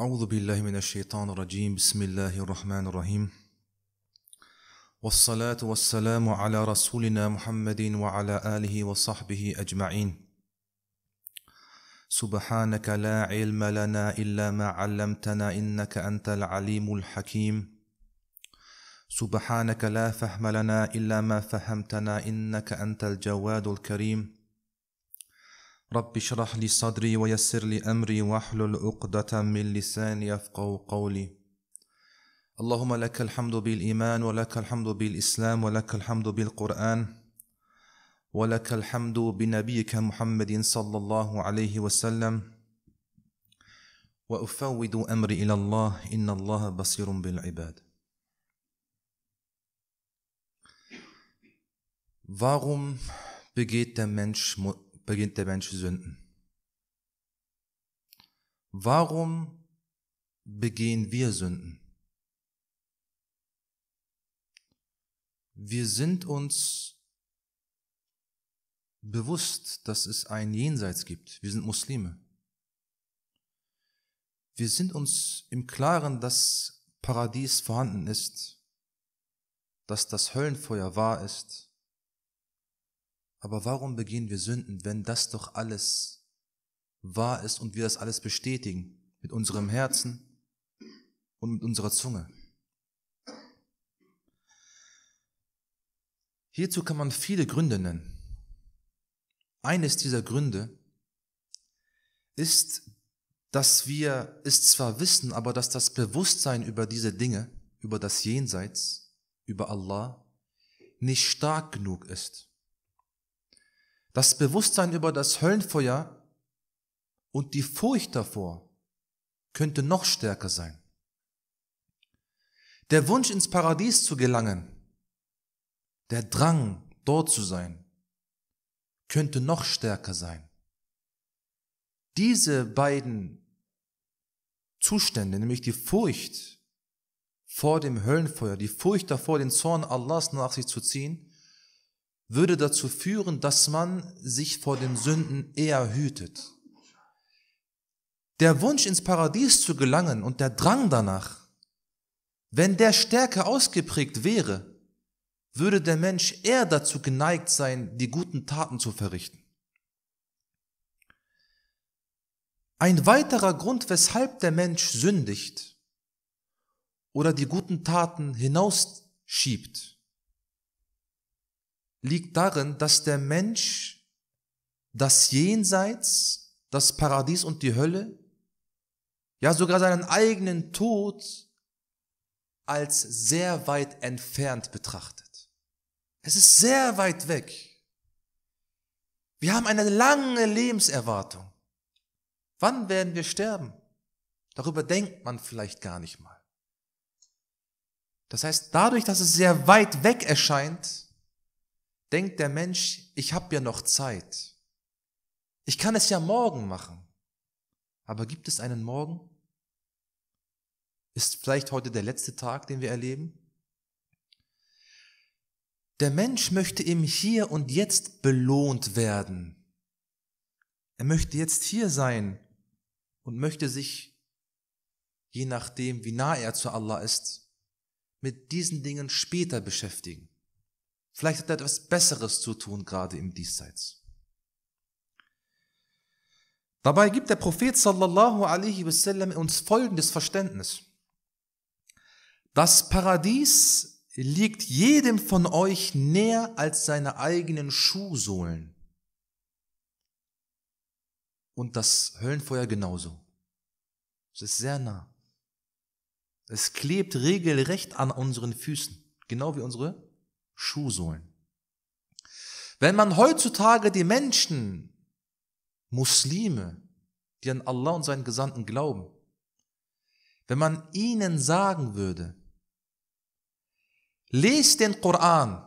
أعوذ بالله من الشيطان الرجيم بسم الله الرحمن الرحيم والصلاة والسلام على رسولنا محمد وعلى آله وصحبه أجمعين سبحانك لا علم لنا إلا ما علمتنا إنك أنت العليم الحكيم سبحانك لا فهم لنا إلا ما فهمتنا إنك أنت الجواد الكريم رب اشرح لي صدري ويسر لي أمري واحلل عقدة من لساني يفقه قولي اللهم لك الحمد بالإيمان ولك الحمد بالإسلام ولك الحمد بالقرآن ولك الحمد بنبيك محمد صلى الله عليه وسلم وأفوض أمري إلى الله إن الله بصير بالعباد Warum begeht der Mensch beginnt der Mensch sünden. Warum begehen wir Sünden? Wir sind uns bewusst, dass es ein Jenseits gibt. Wir sind Muslime. Wir sind uns im Klaren, dass Paradies vorhanden ist, dass das Höllenfeuer wahr ist, aber warum begehen wir Sünden, wenn das doch alles wahr ist und wir das alles bestätigen mit unserem Herzen und mit unserer Zunge? Hierzu kann man viele Gründe nennen. Eines dieser Gründe ist, dass wir es zwar wissen, aber dass das Bewusstsein über diese Dinge, über das Jenseits, über Allah, nicht stark genug ist das Bewusstsein über das Höllenfeuer und die Furcht davor könnte noch stärker sein. Der Wunsch ins Paradies zu gelangen, der Drang dort zu sein, könnte noch stärker sein. Diese beiden Zustände, nämlich die Furcht vor dem Höllenfeuer, die Furcht davor, den Zorn Allahs nach sich zu ziehen würde dazu führen, dass man sich vor den Sünden eher hütet. Der Wunsch ins Paradies zu gelangen und der Drang danach, wenn der stärker ausgeprägt wäre, würde der Mensch eher dazu geneigt sein, die guten Taten zu verrichten. Ein weiterer Grund, weshalb der Mensch sündigt oder die guten Taten hinausschiebt, liegt darin, dass der Mensch das Jenseits, das Paradies und die Hölle, ja sogar seinen eigenen Tod als sehr weit entfernt betrachtet. Es ist sehr weit weg. Wir haben eine lange Lebenserwartung. Wann werden wir sterben? Darüber denkt man vielleicht gar nicht mal. Das heißt, dadurch, dass es sehr weit weg erscheint, denkt der Mensch, ich habe ja noch Zeit. Ich kann es ja morgen machen. Aber gibt es einen Morgen? Ist vielleicht heute der letzte Tag, den wir erleben? Der Mensch möchte im Hier und Jetzt belohnt werden. Er möchte jetzt hier sein und möchte sich, je nachdem, wie nah er zu Allah ist, mit diesen Dingen später beschäftigen. Vielleicht hat er etwas Besseres zu tun, gerade im Diesseits. Dabei gibt der Prophet sallallahu alaihi wasallam uns folgendes Verständnis. Das Paradies liegt jedem von euch näher als seine eigenen Schuhsohlen. Und das Höllenfeuer genauso. Es ist sehr nah. Es klebt regelrecht an unseren Füßen, genau wie unsere Schuhsohlen. Wenn man heutzutage die Menschen, Muslime, die an Allah und seinen Gesandten glauben, wenn man ihnen sagen würde, lest den Koran,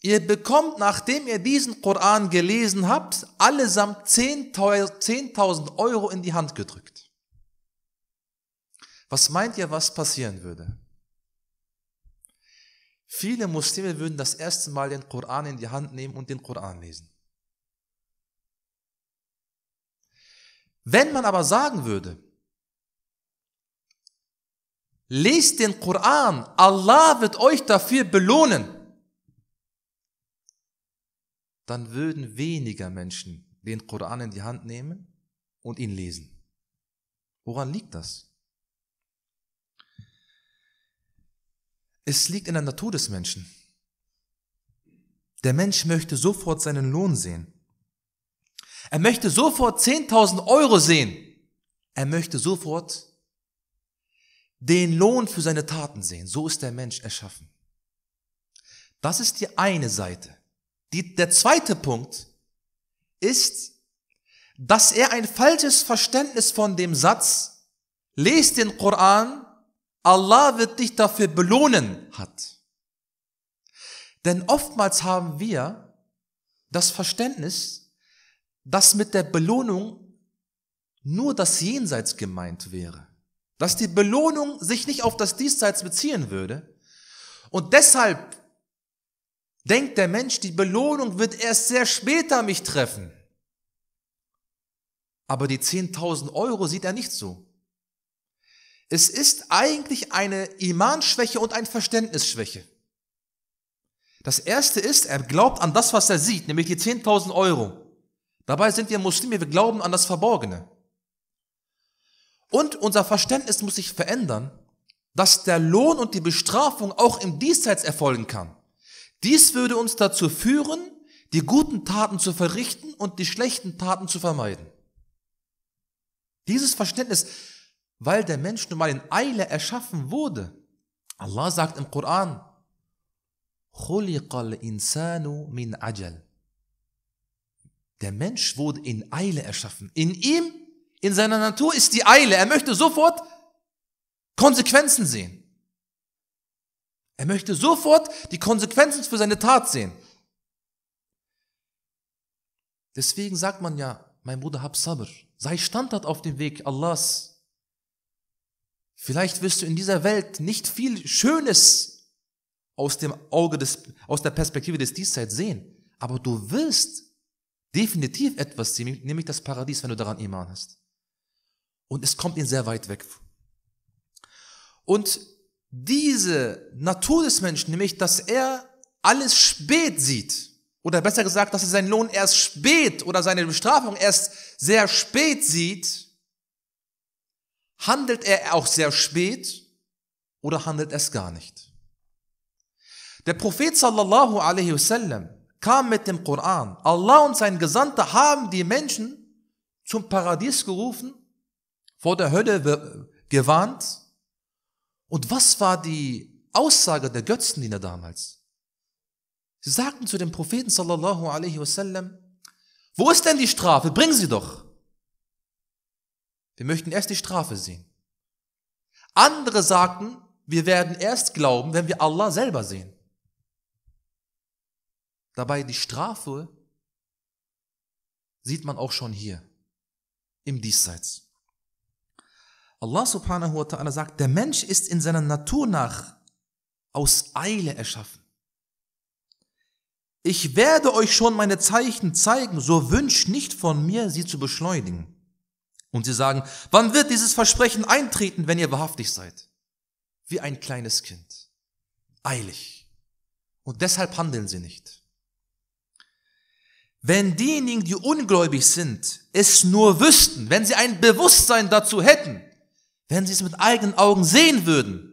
ihr bekommt, nachdem ihr diesen Koran gelesen habt, allesamt 10.000 Euro in die Hand gedrückt. Was meint ihr, was passieren würde? Viele Muslime würden das erste Mal den Koran in die Hand nehmen und den Koran lesen. Wenn man aber sagen würde, lest den Koran, Allah wird euch dafür belohnen, dann würden weniger Menschen den Koran in die Hand nehmen und ihn lesen. Woran liegt das? Es liegt in der Natur des Menschen. Der Mensch möchte sofort seinen Lohn sehen. Er möchte sofort 10.000 Euro sehen. Er möchte sofort den Lohn für seine Taten sehen. So ist der Mensch erschaffen. Das ist die eine Seite. Die, der zweite Punkt ist, dass er ein falsches Verständnis von dem Satz, lest den Koran Allah wird dich dafür belohnen hat. Denn oftmals haben wir das Verständnis, dass mit der Belohnung nur das Jenseits gemeint wäre. Dass die Belohnung sich nicht auf das Diesseits beziehen würde. Und deshalb denkt der Mensch, die Belohnung wird erst sehr später mich treffen. Aber die 10.000 Euro sieht er nicht so. Es ist eigentlich eine Imanschwäche und eine Verständnisschwäche. Das erste ist, er glaubt an das, was er sieht, nämlich die 10.000 Euro. Dabei sind wir Muslime, wir glauben an das Verborgene. Und unser Verständnis muss sich verändern, dass der Lohn und die Bestrafung auch im Diesseits erfolgen kann. Dies würde uns dazu führen, die guten Taten zu verrichten und die schlechten Taten zu vermeiden. Dieses Verständnis weil der Mensch nun mal in Eile erschaffen wurde. Allah sagt im Koran, min ajal. Der Mensch wurde in Eile erschaffen. In ihm, in seiner Natur ist die Eile. Er möchte sofort Konsequenzen sehen. Er möchte sofort die Konsequenzen für seine Tat sehen. Deswegen sagt man ja, mein Bruder, hab Sabr. Sei standhaft auf dem Weg Allahs Vielleicht wirst du in dieser Welt nicht viel Schönes aus dem Auge des, aus der Perspektive des Diesseits sehen, aber du wirst definitiv etwas sehen, nämlich das Paradies, wenn du daran Iman hast. Und es kommt ihn sehr weit weg. Und diese Natur des Menschen, nämlich, dass er alles spät sieht, oder besser gesagt, dass er seinen Lohn erst spät oder seine Bestrafung erst sehr spät sieht, Handelt er auch sehr spät oder handelt es gar nicht? Der Prophet sallallahu alaihi wasallam kam mit dem Koran. Allah und sein Gesandter haben die Menschen zum Paradies gerufen, vor der Hölle gewarnt. Und was war die Aussage der Götzendiener damals? Sie sagten zu dem Propheten sallallahu alaihi wasallam, wo ist denn die Strafe? Bring sie doch. Wir möchten erst die Strafe sehen. Andere sagten, wir werden erst glauben, wenn wir Allah selber sehen. Dabei die Strafe sieht man auch schon hier im Diesseits. Allah subhanahu wa ta'ala sagt, der Mensch ist in seiner Natur nach aus Eile erschaffen. Ich werde euch schon meine Zeichen zeigen, so wünscht nicht von mir, sie zu beschleunigen. Und sie sagen, wann wird dieses Versprechen eintreten, wenn ihr wahrhaftig seid? Wie ein kleines Kind. Eilig. Und deshalb handeln sie nicht. Wenn diejenigen, die ungläubig sind, es nur wüssten, wenn sie ein Bewusstsein dazu hätten, wenn sie es mit eigenen Augen sehen würden,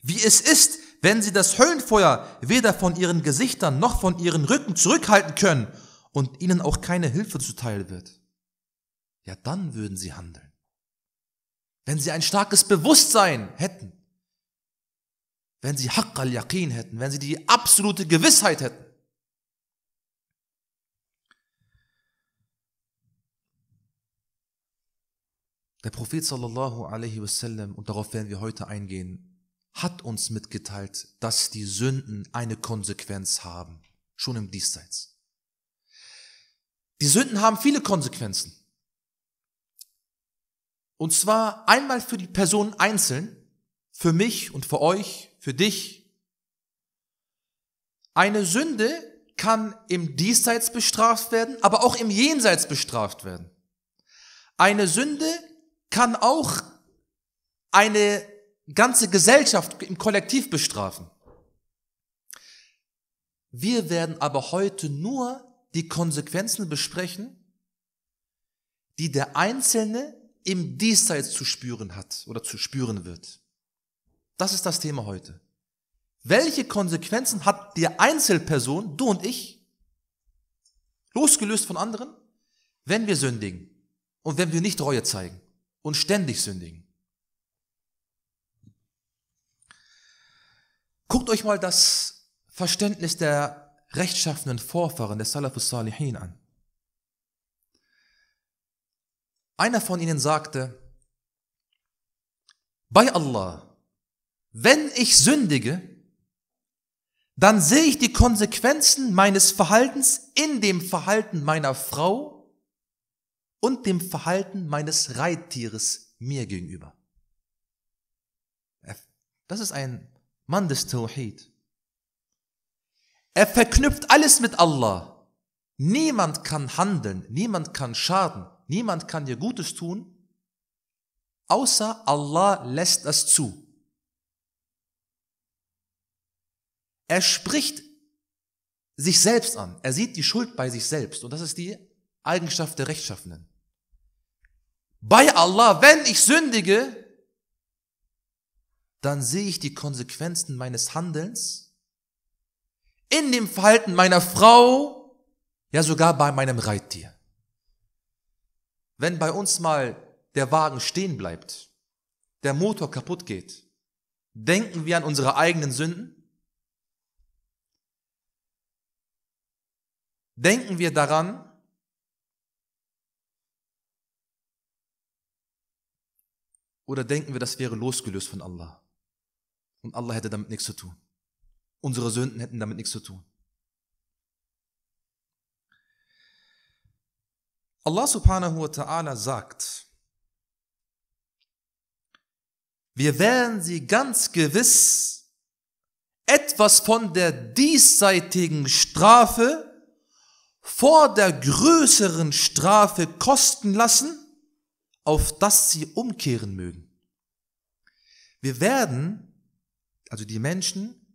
wie es ist, wenn sie das Höllenfeuer weder von ihren Gesichtern noch von ihren Rücken zurückhalten können und ihnen auch keine Hilfe zuteil wird, ja dann würden sie handeln. Wenn sie ein starkes Bewusstsein hätten, wenn sie Haqq al-Yaqin hätten, wenn sie die absolute Gewissheit hätten. Der Prophet sallallahu alaihi wasallam, und darauf werden wir heute eingehen, hat uns mitgeteilt, dass die Sünden eine Konsequenz haben, schon im Diesseits. Die Sünden haben viele Konsequenzen. Und zwar einmal für die Person einzeln, für mich und für euch, für dich. Eine Sünde kann im Diesseits bestraft werden, aber auch im Jenseits bestraft werden. Eine Sünde kann auch eine ganze Gesellschaft im Kollektiv bestrafen. Wir werden aber heute nur die Konsequenzen besprechen, die der Einzelne im Diesseits zu spüren hat oder zu spüren wird. Das ist das Thema heute. Welche Konsequenzen hat die Einzelperson, du und ich, losgelöst von anderen, wenn wir sündigen und wenn wir nicht Reue zeigen und ständig sündigen? Guckt euch mal das Verständnis der rechtschaffenen Vorfahren der Salafus Salihin an. Einer von ihnen sagte, bei Allah, wenn ich sündige, dann sehe ich die Konsequenzen meines Verhaltens in dem Verhalten meiner Frau und dem Verhalten meines Reittieres mir gegenüber. Das ist ein Mann des Tawhid. Er verknüpft alles mit Allah. Niemand kann handeln, niemand kann schaden, niemand kann dir Gutes tun, außer Allah lässt das zu. Er spricht sich selbst an. Er sieht die Schuld bei sich selbst. Und das ist die Eigenschaft der Rechtschaffenen. Bei Allah, wenn ich sündige, dann sehe ich die Konsequenzen meines Handelns in dem Verhalten meiner Frau, ja sogar bei meinem Reittier. Wenn bei uns mal der Wagen stehen bleibt, der Motor kaputt geht, denken wir an unsere eigenen Sünden? Denken wir daran, Oder denken wir, das wäre losgelöst von Allah? Und Allah hätte damit nichts zu tun. Unsere Sünden hätten damit nichts zu tun. Allah subhanahu wa ta'ala sagt, wir werden sie ganz gewiss etwas von der diesseitigen Strafe vor der größeren Strafe kosten lassen, auf das sie umkehren mögen. Wir werden, also die Menschen,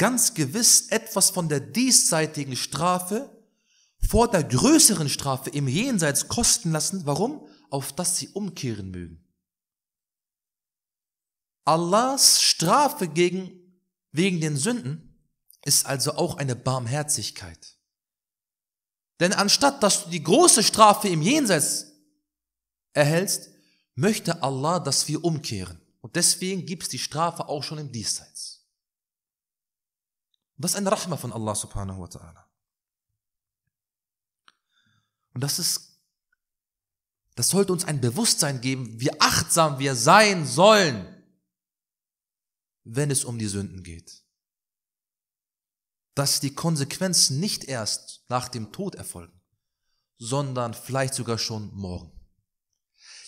ganz gewiss etwas von der diesseitigen Strafe vor der größeren Strafe im Jenseits kosten lassen. Warum? Auf das sie umkehren mögen. Allahs Strafe gegen, wegen den Sünden ist also auch eine Barmherzigkeit. Denn anstatt dass du die große Strafe im Jenseits erhältst, möchte Allah, dass wir umkehren. Und deswegen gibt es die Strafe auch schon im Diesseits. Und das ist eine Rahma von Allah subhanahu wa ta'ala. Und das ist, das sollte uns ein Bewusstsein geben, wie achtsam wir sein sollen, wenn es um die Sünden geht. Dass die Konsequenzen nicht erst nach dem Tod erfolgen, sondern vielleicht sogar schon morgen.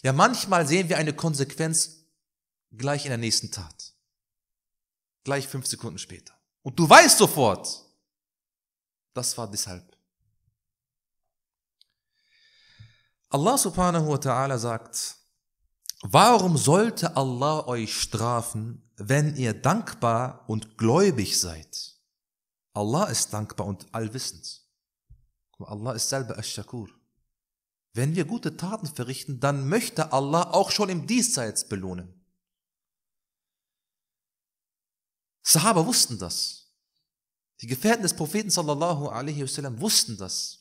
Ja, manchmal sehen wir eine Konsequenz gleich in der nächsten Tat. Gleich fünf Sekunden später. Und du weißt sofort, das war deshalb. Allah subhanahu wa ta'ala sagt, warum sollte Allah euch strafen, wenn ihr dankbar und gläubig seid? Allah ist dankbar und allwissend. Allah ist selber Ash-Shakur. Wenn wir gute Taten verrichten, dann möchte Allah auch schon im Diesseits belohnen. Sahaba wussten das. Die Gefährten des Propheten sallallahu alaihi wasallam wussten das.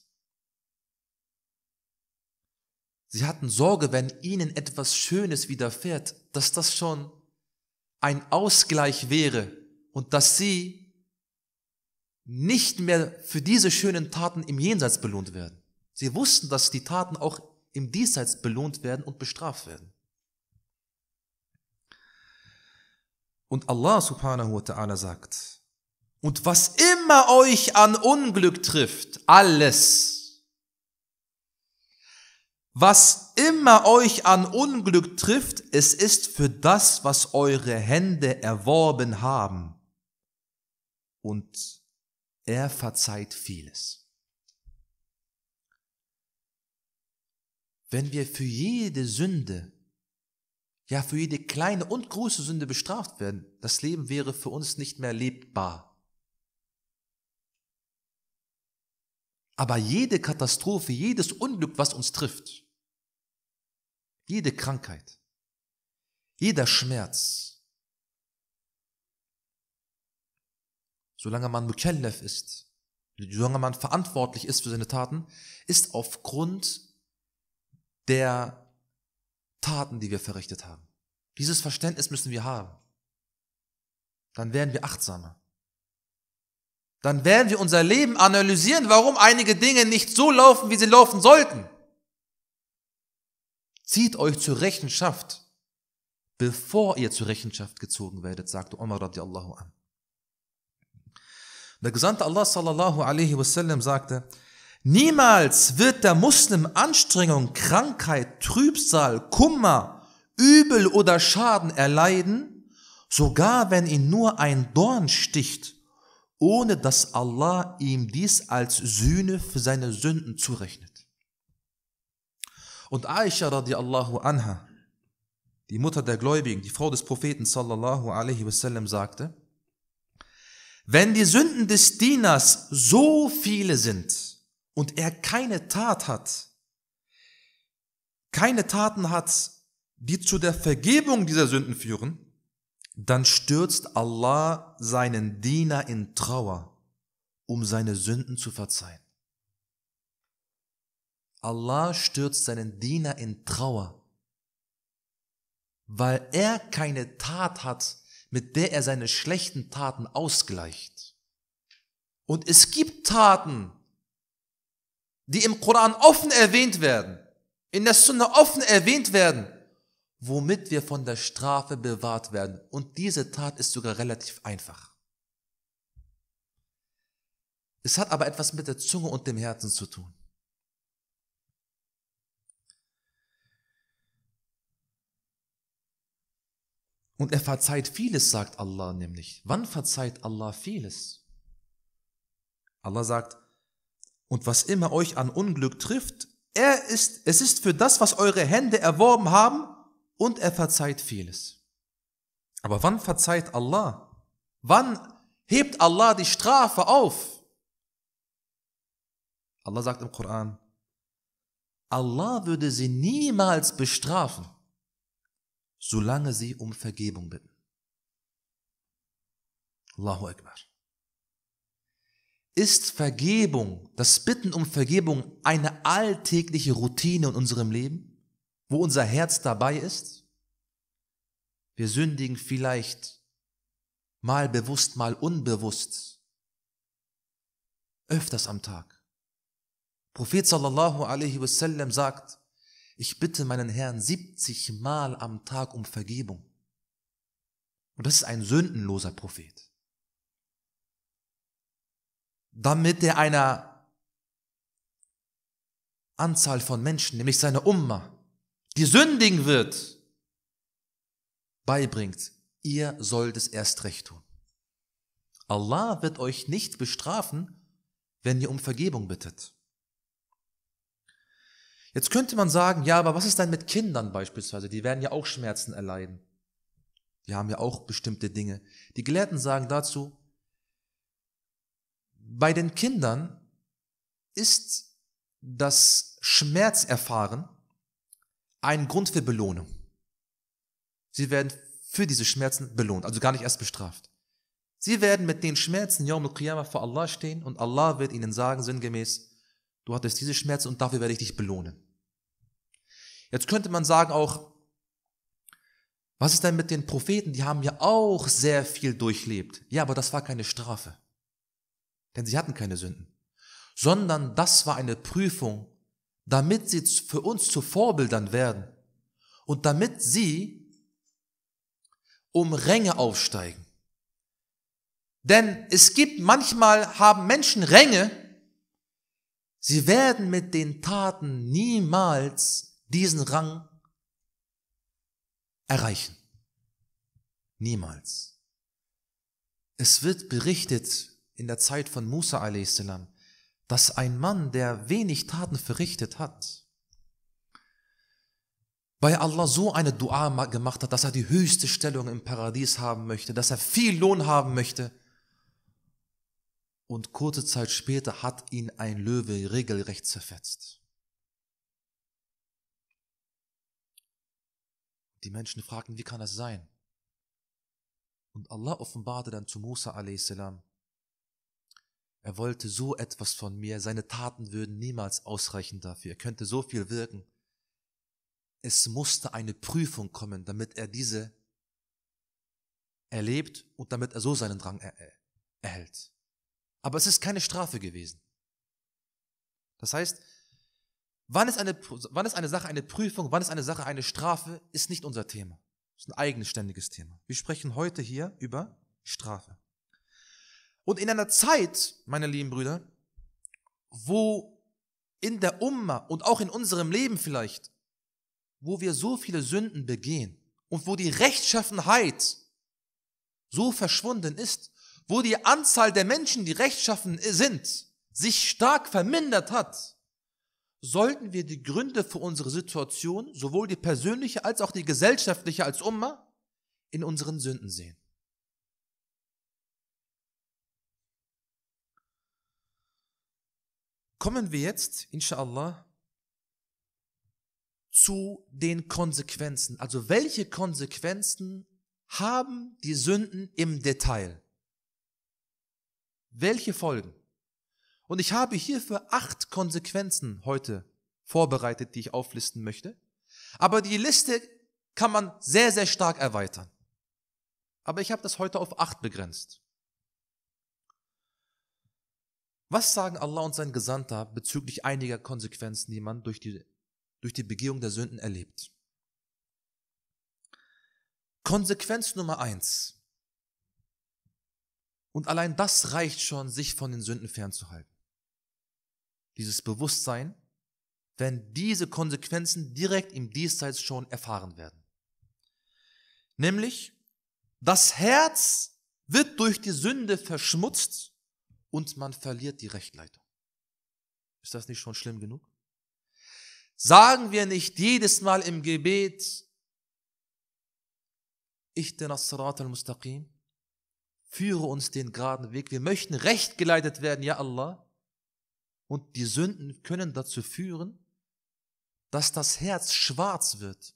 Sie hatten Sorge, wenn ihnen etwas Schönes widerfährt, dass das schon ein Ausgleich wäre und dass sie nicht mehr für diese schönen Taten im Jenseits belohnt werden. Sie wussten, dass die Taten auch im Diesseits belohnt werden und bestraft werden. Und Allah subhanahu wa ta'ala sagt, und was immer euch an Unglück trifft, alles, was immer euch an Unglück trifft, es ist für das, was eure Hände erworben haben. Und er verzeiht vieles. Wenn wir für jede Sünde ja für jede kleine und große Sünde bestraft werden, das Leben wäre für uns nicht mehr lebbar. Aber jede Katastrophe, jedes Unglück, was uns trifft, jede Krankheit, jeder Schmerz, solange man Mukallaf ist, solange man verantwortlich ist für seine Taten, ist aufgrund der Taten, die wir verrichtet haben. Dieses Verständnis müssen wir haben. Dann werden wir achtsamer. Dann werden wir unser Leben analysieren, warum einige Dinge nicht so laufen, wie sie laufen sollten. Zieht euch zur Rechenschaft, bevor ihr zur Rechenschaft gezogen werdet, sagte Omar radiallahu an. Der Gesandte Allah sallallahu alaihi wasallam sagte, Niemals wird der Muslim Anstrengung, Krankheit, Trübsal, Kummer, Übel oder Schaden erleiden, sogar wenn ihn nur ein Dorn sticht, ohne dass Allah ihm dies als Sühne für seine Sünden zurechnet. Und Aisha radiallahu anha, die Mutter der Gläubigen, die Frau des Propheten sallallahu alaihi wasallam sagte, wenn die Sünden des Dieners so viele sind, und er keine Tat hat, keine Taten hat, die zu der Vergebung dieser Sünden führen, dann stürzt Allah seinen Diener in Trauer, um seine Sünden zu verzeihen. Allah stürzt seinen Diener in Trauer, weil er keine Tat hat, mit der er seine schlechten Taten ausgleicht. Und es gibt Taten, die im Koran offen erwähnt werden, in der Sunna offen erwähnt werden, womit wir von der Strafe bewahrt werden. Und diese Tat ist sogar relativ einfach. Es hat aber etwas mit der Zunge und dem Herzen zu tun. Und er verzeiht vieles, sagt Allah nämlich. Wann verzeiht Allah vieles? Allah sagt, und was immer euch an Unglück trifft, er ist, es ist für das, was eure Hände erworben haben, und er verzeiht vieles. Aber wann verzeiht Allah? Wann hebt Allah die Strafe auf? Allah sagt im Koran, Allah würde sie niemals bestrafen, solange sie um Vergebung bitten. Allahu Akbar. Ist Vergebung, das Bitten um Vergebung eine alltägliche Routine in unserem Leben, wo unser Herz dabei ist? Wir sündigen vielleicht mal bewusst, mal unbewusst, öfters am Tag. Prophet sallallahu alaihi wasallam sagt, ich bitte meinen Herrn 70 Mal am Tag um Vergebung. Und das ist ein sündenloser Prophet damit er einer Anzahl von Menschen, nämlich seiner Umma, die sündigen wird, beibringt, ihr sollt es erst recht tun. Allah wird euch nicht bestrafen, wenn ihr um Vergebung bittet. Jetzt könnte man sagen, ja, aber was ist denn mit Kindern beispielsweise? Die werden ja auch Schmerzen erleiden. Die haben ja auch bestimmte Dinge. Die Gelehrten sagen dazu, bei den Kindern ist das Schmerzerfahren ein Grund für Belohnung. Sie werden für diese Schmerzen belohnt, also gar nicht erst bestraft. Sie werden mit den Schmerzen Yawm al-Qiyamah vor Allah stehen und Allah wird ihnen sagen, sinngemäß, du hattest diese Schmerzen und dafür werde ich dich belohnen. Jetzt könnte man sagen auch, was ist denn mit den Propheten? Die haben ja auch sehr viel durchlebt. Ja, aber das war keine Strafe denn sie hatten keine Sünden, sondern das war eine Prüfung, damit sie für uns zu Vorbildern werden und damit sie um Ränge aufsteigen. Denn es gibt manchmal haben Menschen Ränge, sie werden mit den Taten niemals diesen Rang erreichen. Niemals. Es wird berichtet in der Zeit von Musa a.s., dass ein Mann, der wenig Taten verrichtet hat, bei Allah so eine Dua gemacht hat, dass er die höchste Stellung im Paradies haben möchte, dass er viel Lohn haben möchte. Und kurze Zeit später hat ihn ein Löwe regelrecht zerfetzt. Die Menschen fragten, wie kann das sein? Und Allah offenbarte dann zu Musa a.s., er wollte so etwas von mir, seine Taten würden niemals ausreichen dafür, er könnte so viel wirken. Es musste eine Prüfung kommen, damit er diese erlebt und damit er so seinen Drang er erhält. Aber es ist keine Strafe gewesen. Das heißt, wann ist, eine, wann ist eine Sache eine Prüfung, wann ist eine Sache eine Strafe, ist nicht unser Thema. Es ist ein eigenständiges Thema. Wir sprechen heute hier über Strafe. Und in einer Zeit, meine lieben Brüder, wo in der Umma und auch in unserem Leben vielleicht, wo wir so viele Sünden begehen und wo die Rechtschaffenheit so verschwunden ist, wo die Anzahl der Menschen, die rechtschaffen sind, sich stark vermindert hat, sollten wir die Gründe für unsere Situation, sowohl die persönliche als auch die gesellschaftliche als Umma, in unseren Sünden sehen. kommen wir jetzt, inshallah, zu den Konsequenzen. Also welche Konsequenzen haben die Sünden im Detail? Welche Folgen? Und ich habe hierfür acht Konsequenzen heute vorbereitet, die ich auflisten möchte. Aber die Liste kann man sehr, sehr stark erweitern. Aber ich habe das heute auf acht begrenzt. Was sagen Allah und sein Gesandter bezüglich einiger Konsequenzen, die man durch die, durch die Begehung der Sünden erlebt? Konsequenz Nummer eins. Und allein das reicht schon, sich von den Sünden fernzuhalten. Dieses Bewusstsein, wenn diese Konsequenzen direkt im Diesseits schon erfahren werden. Nämlich, das Herz wird durch die Sünde verschmutzt und man verliert die Rechtleitung. Ist das nicht schon schlimm genug? Sagen wir nicht jedes Mal im Gebet, ich den as al-Mustaqim, führe uns den geraden Weg. Wir möchten recht geleitet werden, ja Allah. Und die Sünden können dazu führen, dass das Herz schwarz wird,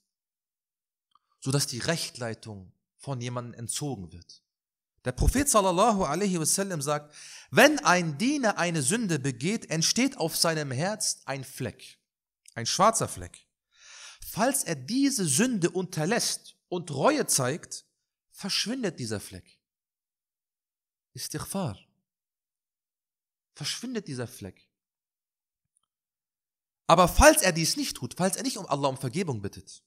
sodass die Rechtleitung von jemandem entzogen wird. Der Prophet sallallahu alaihi wasallam sagt, wenn ein Diener eine Sünde begeht, entsteht auf seinem Herz ein Fleck, ein schwarzer Fleck. Falls er diese Sünde unterlässt und Reue zeigt, verschwindet dieser Fleck. Istighfar. Verschwindet dieser Fleck. Aber falls er dies nicht tut, falls er nicht um Allah um Vergebung bittet,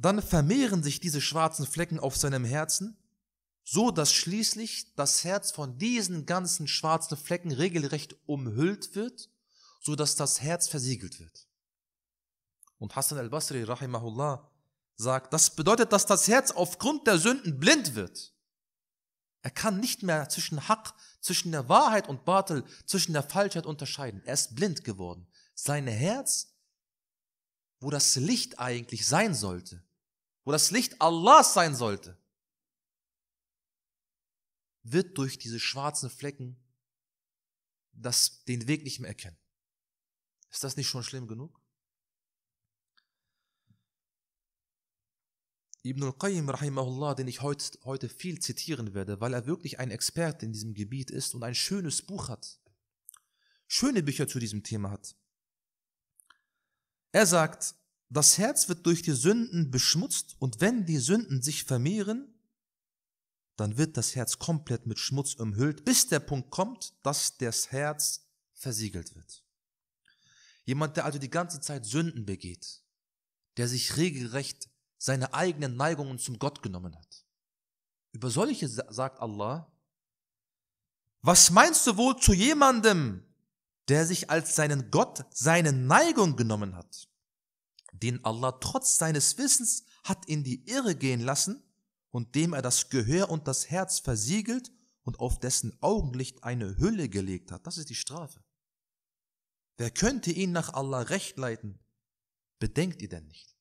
dann vermehren sich diese schwarzen Flecken auf seinem Herzen, so dass schließlich das Herz von diesen ganzen schwarzen Flecken regelrecht umhüllt wird, so dass das Herz versiegelt wird. Und Hassan al-Basri, rahimahullah, sagt, das bedeutet, dass das Herz aufgrund der Sünden blind wird. Er kann nicht mehr zwischen Haq, zwischen der Wahrheit und Batel, zwischen der Falschheit unterscheiden. Er ist blind geworden. Sein Herz, wo das Licht eigentlich sein sollte, wo das Licht Allahs sein sollte, wird durch diese schwarzen Flecken das, den Weg nicht mehr erkennen. Ist das nicht schon schlimm genug? Ibn al-Qayyim, rahimahullah, den ich heute, heute viel zitieren werde, weil er wirklich ein Experte in diesem Gebiet ist und ein schönes Buch hat, schöne Bücher zu diesem Thema hat. Er sagt, das Herz wird durch die Sünden beschmutzt und wenn die Sünden sich vermehren, dann wird das Herz komplett mit Schmutz umhüllt, bis der Punkt kommt, dass das Herz versiegelt wird. Jemand, der also die ganze Zeit Sünden begeht, der sich regelrecht seine eigenen Neigungen zum Gott genommen hat. Über solche sagt Allah, was meinst du wohl zu jemandem, der sich als seinen Gott seine Neigung genommen hat? den Allah trotz seines Wissens hat in die Irre gehen lassen und dem er das Gehör und das Herz versiegelt und auf dessen Augenlicht eine Hülle gelegt hat. Das ist die Strafe. Wer könnte ihn nach Allah recht leiten? Bedenkt ihr denn nicht?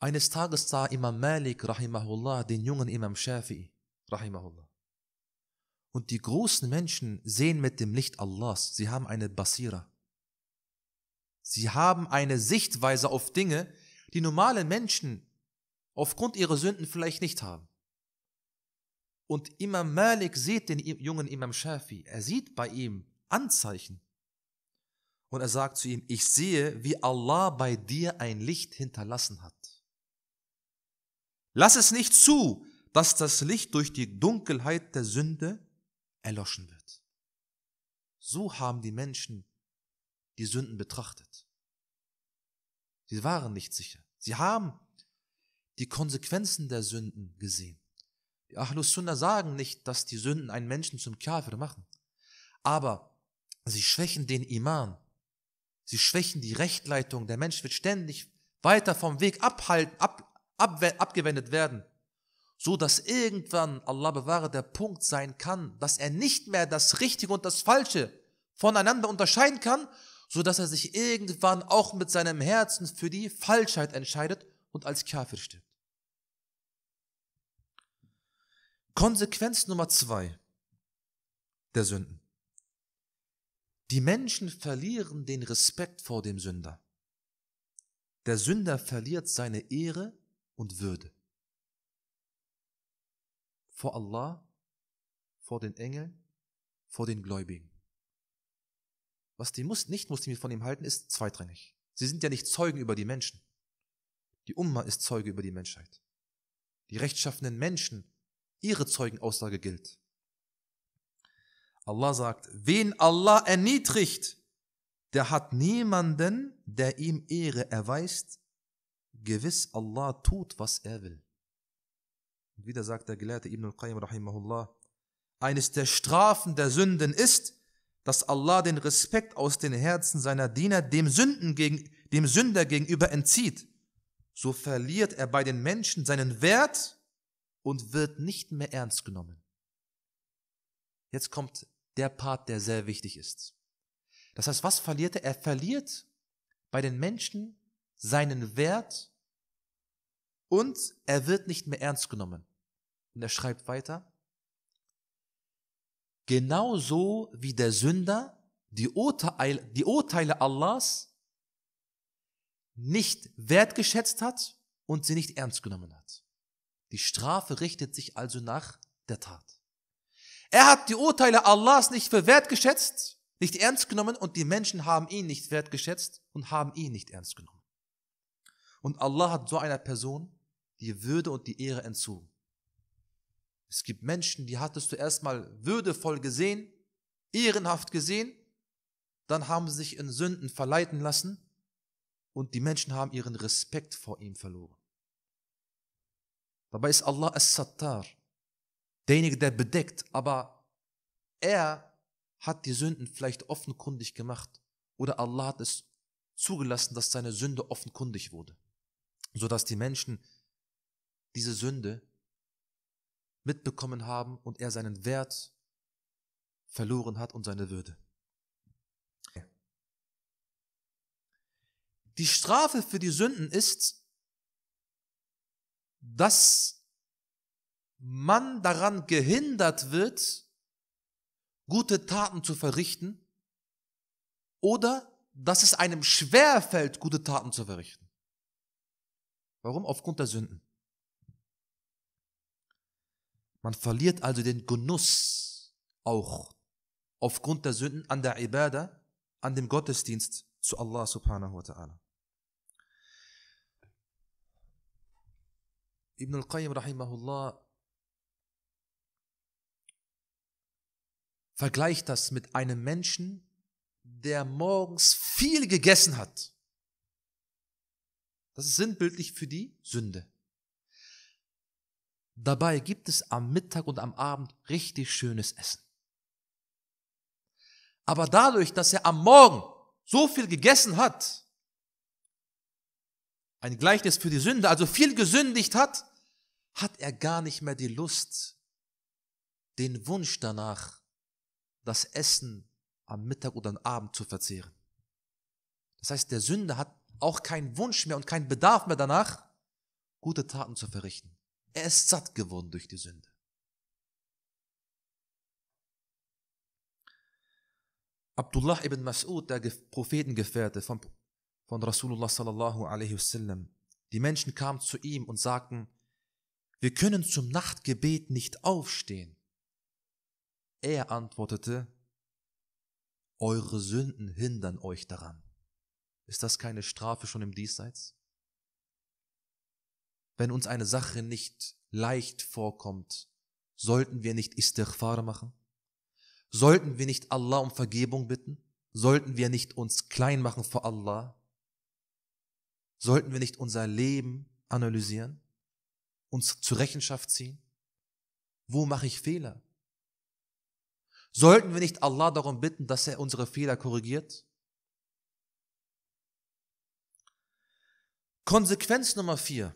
Eines Tages sah Imam Malik, rahimahullah, den jungen Imam Shafi'i, rahimahullah. Und die großen Menschen sehen mit dem Licht Allahs, sie haben eine Basira. Sie haben eine Sichtweise auf Dinge, die normale Menschen aufgrund ihrer Sünden vielleicht nicht haben. Und Imam Malik sieht den jungen Imam Shafi. Er sieht bei ihm Anzeichen. Und er sagt zu ihm, ich sehe, wie Allah bei dir ein Licht hinterlassen hat. Lass es nicht zu, dass das Licht durch die Dunkelheit der Sünde erloschen wird. So haben die Menschen die Sünden betrachtet. Sie waren nicht sicher. Sie haben die Konsequenzen der Sünden gesehen. Die Ahlus Sunnah sagen nicht, dass die Sünden einen Menschen zum Kafir machen. Aber sie schwächen den Iman. Sie schwächen die Rechtleitung. Der Mensch wird ständig weiter vom Weg abhalten, ab, ab, abgewendet werden. So dass irgendwann, Allah bewahre, der Punkt sein kann, dass er nicht mehr das Richtige und das Falsche voneinander unterscheiden kann, so dass er sich irgendwann auch mit seinem Herzen für die Falschheit entscheidet und als Kafir stirbt. Konsequenz Nummer zwei der Sünden. Die Menschen verlieren den Respekt vor dem Sünder. Der Sünder verliert seine Ehre und Würde. Vor Allah, vor den Engeln, vor den Gläubigen. Was die Mus Nicht-Muslime von ihm halten, ist zweitrangig. Sie sind ja nicht Zeugen über die Menschen. Die Umma ist Zeuge über die Menschheit. Die rechtschaffenen Menschen, ihre Zeugenaussage gilt. Allah sagt, wen Allah erniedrigt, der hat niemanden, der ihm Ehre erweist. Gewiss, Allah tut, was er will. Und wieder sagt der Gelehrte Ibn al-Qayyim rahimahullah, eines der Strafen der Sünden ist, dass Allah den Respekt aus den Herzen seiner Diener dem, Sünden gegen, dem Sünder gegenüber entzieht, so verliert er bei den Menschen seinen Wert und wird nicht mehr ernst genommen. Jetzt kommt der Part, der sehr wichtig ist. Das heißt, was verliert er? Er verliert bei den Menschen seinen Wert und er wird nicht mehr ernst genommen. Und er schreibt weiter, genauso wie der Sünder die Urteile, die Urteile Allahs nicht wertgeschätzt hat und sie nicht ernst genommen hat. Die Strafe richtet sich also nach der Tat. Er hat die Urteile Allahs nicht für wertgeschätzt, nicht ernst genommen und die Menschen haben ihn nicht wertgeschätzt und haben ihn nicht ernst genommen. Und Allah hat so einer Person die Würde und die Ehre entzogen. Es gibt Menschen, die hattest du erstmal würdevoll gesehen, ehrenhaft gesehen, dann haben sie sich in Sünden verleiten lassen und die Menschen haben ihren Respekt vor ihm verloren. Dabei ist Allah as-Sattar, derjenige, der bedeckt, aber er hat die Sünden vielleicht offenkundig gemacht oder Allah hat es zugelassen, dass seine Sünde offenkundig wurde, sodass die Menschen diese Sünde mitbekommen haben und er seinen Wert verloren hat und seine Würde. Die Strafe für die Sünden ist, dass man daran gehindert wird, gute Taten zu verrichten oder dass es einem schwerfällt, gute Taten zu verrichten. Warum? Aufgrund der Sünden. Man verliert also den Genuss auch aufgrund der Sünden an der Ibadah, an dem Gottesdienst zu Allah subhanahu wa ta'ala. Ibn al-Qayyim rahimahullah vergleicht das mit einem Menschen, der morgens viel gegessen hat. Das ist sinnbildlich für die Sünde. Dabei gibt es am Mittag und am Abend richtig schönes Essen. Aber dadurch, dass er am Morgen so viel gegessen hat, ein Gleichnis für die Sünde, also viel gesündigt hat, hat er gar nicht mehr die Lust, den Wunsch danach, das Essen am Mittag oder am Abend zu verzehren. Das heißt, der Sünder hat auch keinen Wunsch mehr und keinen Bedarf mehr danach, gute Taten zu verrichten. Er ist satt geworden durch die Sünde. Abdullah ibn Mas'ud, der Prophetengefährte von, von Rasulullah sallallahu alaihi wasallam, die Menschen kamen zu ihm und sagten, wir können zum Nachtgebet nicht aufstehen. Er antwortete, eure Sünden hindern euch daran. Ist das keine Strafe schon im Diesseits? Wenn uns eine Sache nicht leicht vorkommt, sollten wir nicht Istighfar machen? Sollten wir nicht Allah um Vergebung bitten? Sollten wir nicht uns klein machen vor Allah? Sollten wir nicht unser Leben analysieren? Uns zur Rechenschaft ziehen? Wo mache ich Fehler? Sollten wir nicht Allah darum bitten, dass er unsere Fehler korrigiert? Konsequenz Nummer vier.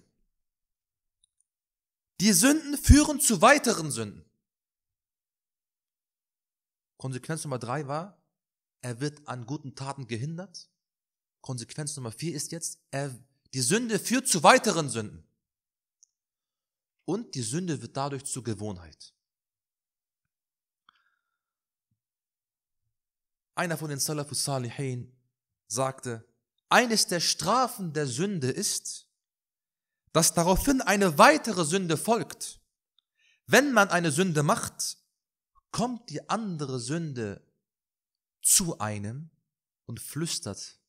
Die Sünden führen zu weiteren Sünden. Konsequenz Nummer drei war, er wird an guten Taten gehindert. Konsequenz Nummer vier ist jetzt, er, die Sünde führt zu weiteren Sünden. Und die Sünde wird dadurch zur Gewohnheit. Einer von den Salafus Salihin sagte, eines der Strafen der Sünde ist, dass daraufhin eine weitere Sünde folgt. Wenn man eine Sünde macht, kommt die andere Sünde zu einem und flüstert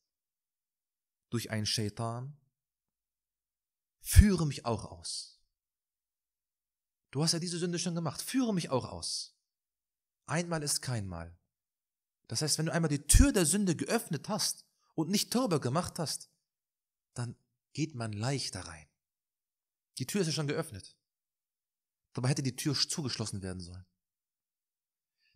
durch einen Shaitan, führe mich auch aus. Du hast ja diese Sünde schon gemacht, führe mich auch aus. Einmal ist keinmal. Das heißt, wenn du einmal die Tür der Sünde geöffnet hast und nicht Taube gemacht hast, dann geht man leichter rein. Die Tür ist ja schon geöffnet. Dabei hätte die Tür zugeschlossen werden sollen.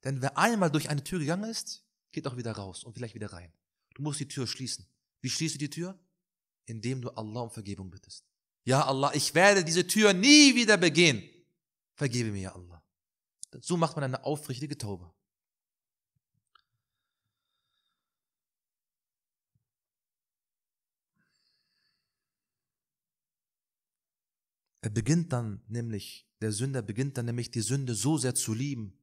Denn wer einmal durch eine Tür gegangen ist, geht auch wieder raus und vielleicht wieder rein. Du musst die Tür schließen. Wie schließt du die Tür? Indem du Allah um Vergebung bittest. Ja Allah, ich werde diese Tür nie wieder begehen. Vergebe mir, ja Allah. So macht man eine aufrichtige Taube. Er beginnt dann nämlich, der Sünder beginnt dann nämlich die Sünde so sehr zu lieben,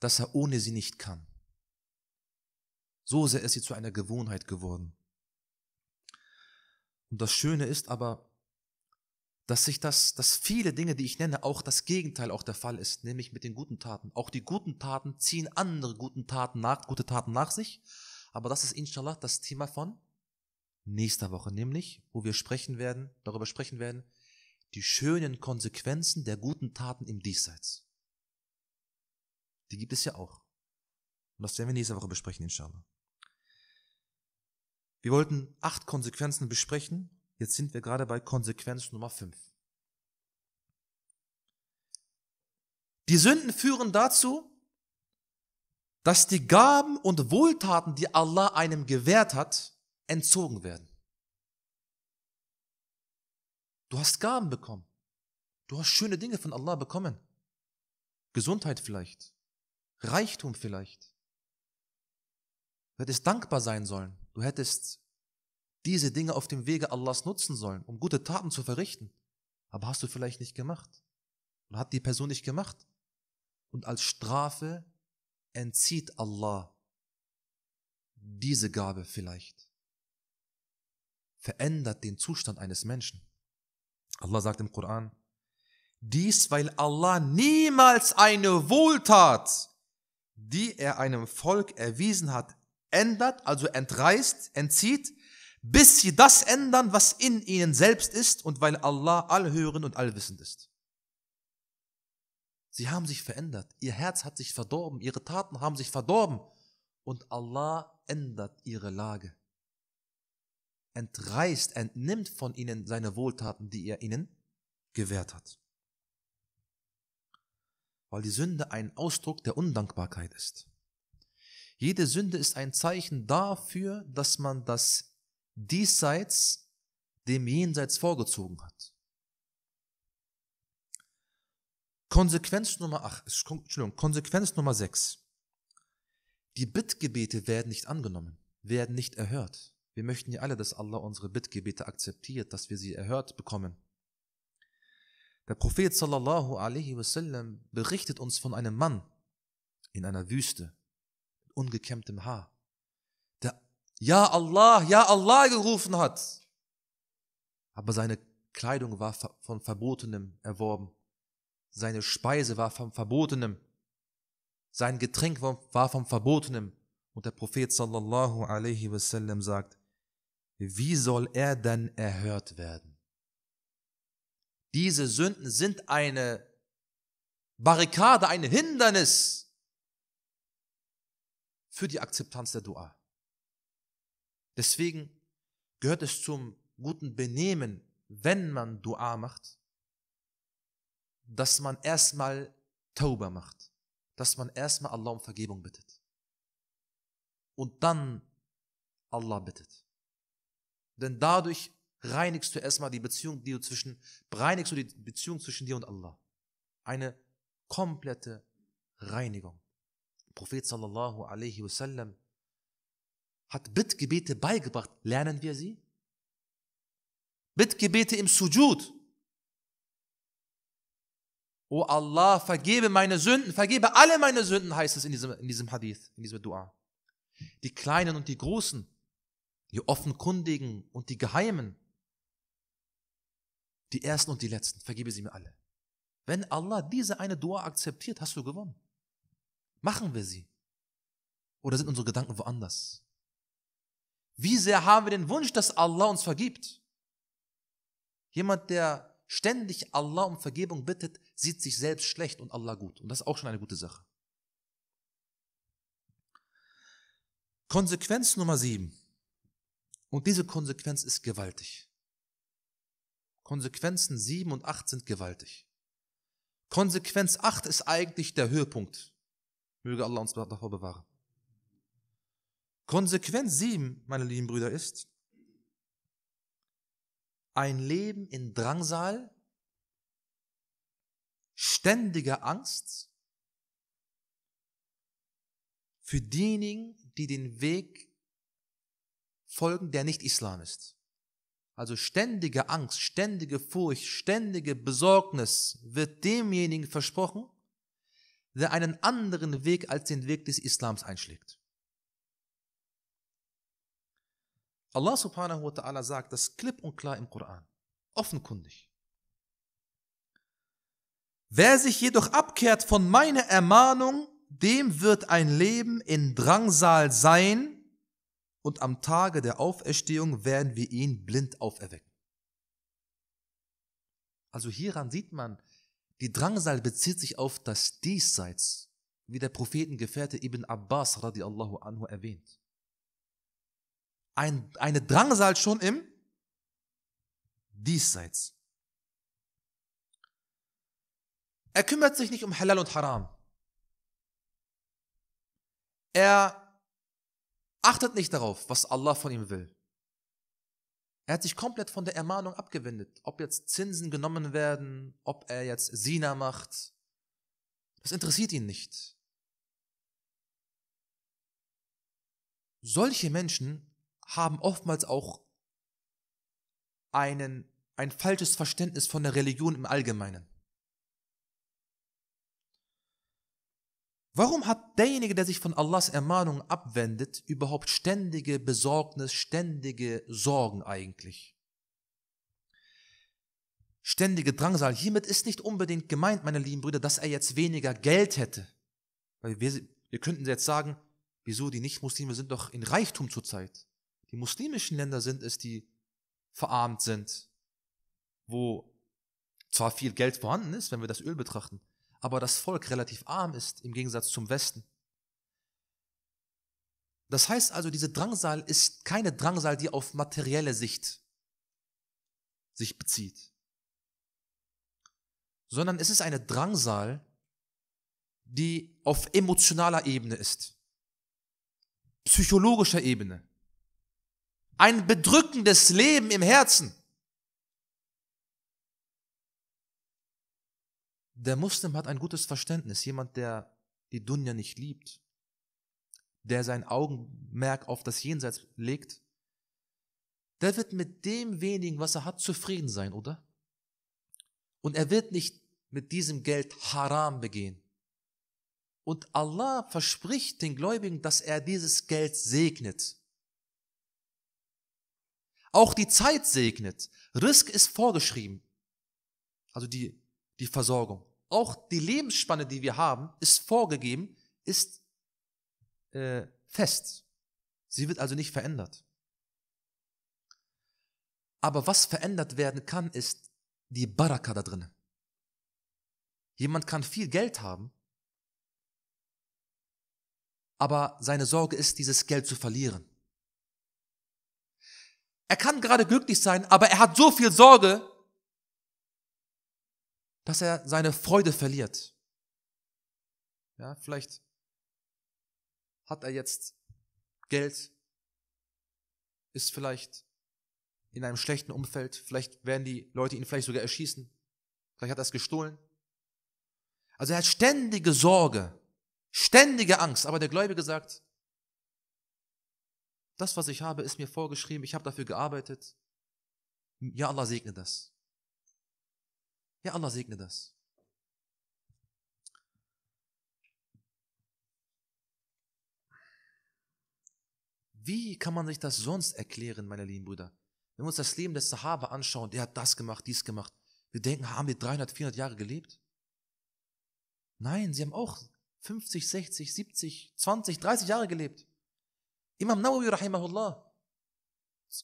dass er ohne sie nicht kann. So sehr ist sie zu einer Gewohnheit geworden. Und das Schöne ist aber, dass sich das, dass viele Dinge, die ich nenne, auch das Gegenteil auch der Fall ist, nämlich mit den guten Taten. Auch die guten Taten ziehen andere guten Taten nach, gute Taten nach sich. Aber das ist inshallah das Thema von nächster Woche, nämlich, wo wir sprechen werden, darüber sprechen werden, die schönen Konsequenzen der guten Taten im Diesseits. Die gibt es ja auch. Und das werden wir nächste Woche besprechen, inshallah. Wir wollten acht Konsequenzen besprechen. Jetzt sind wir gerade bei Konsequenz Nummer fünf. Die Sünden führen dazu, dass die Gaben und Wohltaten, die Allah einem gewährt hat, entzogen werden. Du hast Gaben bekommen. Du hast schöne Dinge von Allah bekommen. Gesundheit vielleicht. Reichtum vielleicht. Du hättest dankbar sein sollen. Du hättest diese Dinge auf dem Wege Allahs nutzen sollen, um gute Taten zu verrichten. Aber hast du vielleicht nicht gemacht. Und hat die Person nicht gemacht. Und als Strafe entzieht Allah diese Gabe vielleicht. Verändert den Zustand eines Menschen. Allah sagt im Koran, dies, weil Allah niemals eine Wohltat, die er einem Volk erwiesen hat, ändert, also entreißt, entzieht, bis sie das ändern, was in ihnen selbst ist und weil Allah allhörend und allwissend ist. Sie haben sich verändert, ihr Herz hat sich verdorben, ihre Taten haben sich verdorben und Allah ändert ihre Lage entreißt, entnimmt von ihnen seine Wohltaten, die er ihnen gewährt hat. Weil die Sünde ein Ausdruck der Undankbarkeit ist. Jede Sünde ist ein Zeichen dafür, dass man das Diesseits dem Jenseits vorgezogen hat. Konsequenz Nummer 8, Entschuldigung, Konsequenz Nummer 6. Die Bittgebete werden nicht angenommen, werden nicht erhört. Wir möchten ja alle, dass Allah unsere Bittgebete akzeptiert, dass wir sie erhört bekommen. Der Prophet sallallahu alaihi wasallam berichtet uns von einem Mann in einer Wüste mit ungekämmtem Haar, der Ja Allah, Ja Allah gerufen hat. Aber seine Kleidung war von Verbotenem erworben. Seine Speise war vom Verbotenem. Sein Getränk war vom Verbotenem. Und der Prophet sallallahu alaihi wasallam sagt, wie soll er denn erhört werden? Diese Sünden sind eine Barrikade, ein Hindernis für die Akzeptanz der Dua. Deswegen gehört es zum guten Benehmen, wenn man Dua macht, dass man erstmal Tauber macht, dass man erstmal Allah um Vergebung bittet und dann Allah bittet. Denn dadurch reinigst du erstmal die Beziehung, die du zwischen, reinigst du die Beziehung zwischen dir und Allah. Eine komplette Reinigung. Der Prophet sallallahu alaihi wasallam hat Bittgebete beigebracht. Lernen wir sie? Bittgebete im Sujud. O Allah, vergebe meine Sünden, vergebe alle meine Sünden, heißt es in diesem, in diesem Hadith, in diesem Dua. Die kleinen und die großen die offenkundigen und die geheimen, die ersten und die letzten, vergebe sie mir alle. Wenn Allah diese eine Dua akzeptiert, hast du gewonnen. Machen wir sie. Oder sind unsere Gedanken woanders? Wie sehr haben wir den Wunsch, dass Allah uns vergibt? Jemand, der ständig Allah um Vergebung bittet, sieht sich selbst schlecht und Allah gut. Und das ist auch schon eine gute Sache. Konsequenz Nummer sieben. Und diese Konsequenz ist gewaltig. Konsequenzen 7 und 8 sind gewaltig. Konsequenz 8 ist eigentlich der Höhepunkt. Möge Allah uns davor bewahren. Konsequenz 7, meine lieben Brüder, ist ein Leben in Drangsal, ständiger Angst für diejenigen, die den Weg folgen, der nicht Islam ist. Also ständige Angst, ständige Furcht, ständige Besorgnis wird demjenigen versprochen, der einen anderen Weg als den Weg des Islams einschlägt. Allah subhanahu wa ta'ala sagt das klipp und klar im Koran, offenkundig. Wer sich jedoch abkehrt von meiner Ermahnung, dem wird ein Leben in Drangsal sein, und am Tage der Auferstehung werden wir ihn blind auferwecken. Also hieran sieht man, die Drangsal bezieht sich auf das Diesseits, wie der Prophetengefährte Ibn Abbas radiallahu anhu erwähnt. Ein, eine Drangsal schon im Diesseits. Er kümmert sich nicht um Halal und Haram. Er achtet nicht darauf, was Allah von ihm will. Er hat sich komplett von der Ermahnung abgewendet, ob jetzt Zinsen genommen werden, ob er jetzt Sina macht. Das interessiert ihn nicht. Solche Menschen haben oftmals auch einen, ein falsches Verständnis von der Religion im Allgemeinen. Warum hat derjenige, der sich von Allahs Ermahnung abwendet, überhaupt ständige Besorgnis, ständige Sorgen eigentlich? Ständige Drangsal. Hiermit ist nicht unbedingt gemeint, meine lieben Brüder, dass er jetzt weniger Geld hätte. Weil wir, wir könnten jetzt sagen, wieso die Nicht-Muslime sind doch in Reichtum zurzeit. Die muslimischen Länder sind es, die verarmt sind, wo zwar viel Geld vorhanden ist, wenn wir das Öl betrachten, aber das Volk relativ arm ist im Gegensatz zum Westen. Das heißt also, diese Drangsal ist keine Drangsal, die auf materielle Sicht sich bezieht, sondern es ist eine Drangsal, die auf emotionaler Ebene ist, psychologischer Ebene, ein bedrückendes Leben im Herzen. Der Muslim hat ein gutes Verständnis. Jemand, der die Dunja nicht liebt, der sein Augenmerk auf das Jenseits legt, der wird mit dem wenigen, was er hat, zufrieden sein, oder? Und er wird nicht mit diesem Geld Haram begehen. Und Allah verspricht den Gläubigen, dass er dieses Geld segnet. Auch die Zeit segnet. Risk ist vorgeschrieben. Also die die Versorgung. Auch die Lebensspanne, die wir haben, ist vorgegeben, ist äh, fest. Sie wird also nicht verändert. Aber was verändert werden kann, ist die Baraka da drin. Jemand kann viel Geld haben, aber seine Sorge ist, dieses Geld zu verlieren. Er kann gerade glücklich sein, aber er hat so viel Sorge, dass er seine Freude verliert. Ja, vielleicht hat er jetzt Geld, ist vielleicht in einem schlechten Umfeld, vielleicht werden die Leute ihn vielleicht sogar erschießen, vielleicht hat er es gestohlen. Also er hat ständige Sorge, ständige Angst, aber der Gläubige sagt, das, was ich habe, ist mir vorgeschrieben, ich habe dafür gearbeitet. Ja, Allah segne das. Ja, Allah segne das. Wie kann man sich das sonst erklären, meine lieben Brüder? Wenn wir uns das Leben des Sahaba anschauen, der hat das gemacht, dies gemacht. Wir denken, haben wir 300, 400 Jahre gelebt? Nein, sie haben auch 50, 60, 70, 20, 30 Jahre gelebt. Imam Nawawi rahimahullah